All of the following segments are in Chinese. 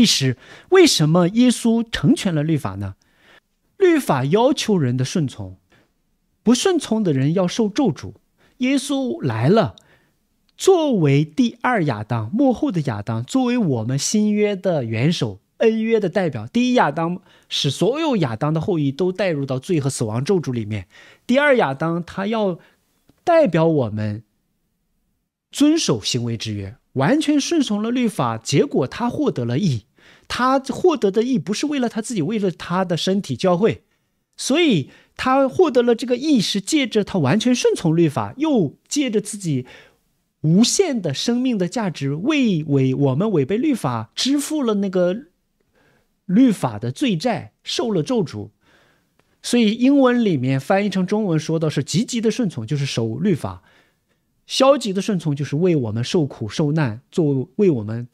历史为什么耶稣成全了律法呢？律法要求人的顺从，不顺从的人要受咒诅。耶稣来了，作为第二亚当，幕后的亚当，作为我们新约的元首、恩约的代表。第一亚当使所有亚当的后裔都带入到罪和死亡咒诅里面。第二亚当他要代表我们遵守行为之约，完全顺从了律法，结果他获得了义。他获得的义不是为了他自己，为了他的身体教会，所以他获得了这个义是借着他完全顺从律法，又借着自己无限的生命的价值为违我们违背律法支付了那个律法的罪债，受了咒诅。所以英文里面翻译成中文说的是积极的顺从就是守律法，消极的顺从就是为我们受苦受难做为我们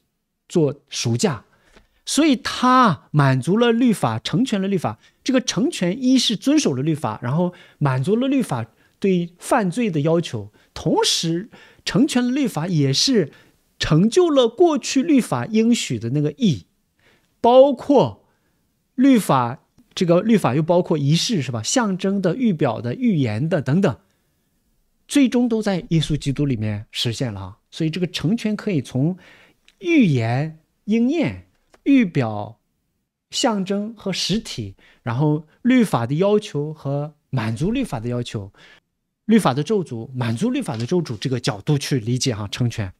做赎价。所以，他满足了律法，成全了律法。这个成全，一是遵守了律法，然后满足了律法对犯罪的要求；同时，成全了律法，也是成就了过去律法应许的那个义，包括律法这个律法又包括仪式是吧？象征的、预表的、预言的等等，最终都在耶稣基督里面实现了。所以，这个成全可以从预言应验。预表象征和实体，然后律法的要求和满足律法的要求，律法的咒诅满足律法的咒诅这个角度去理解哈，成全。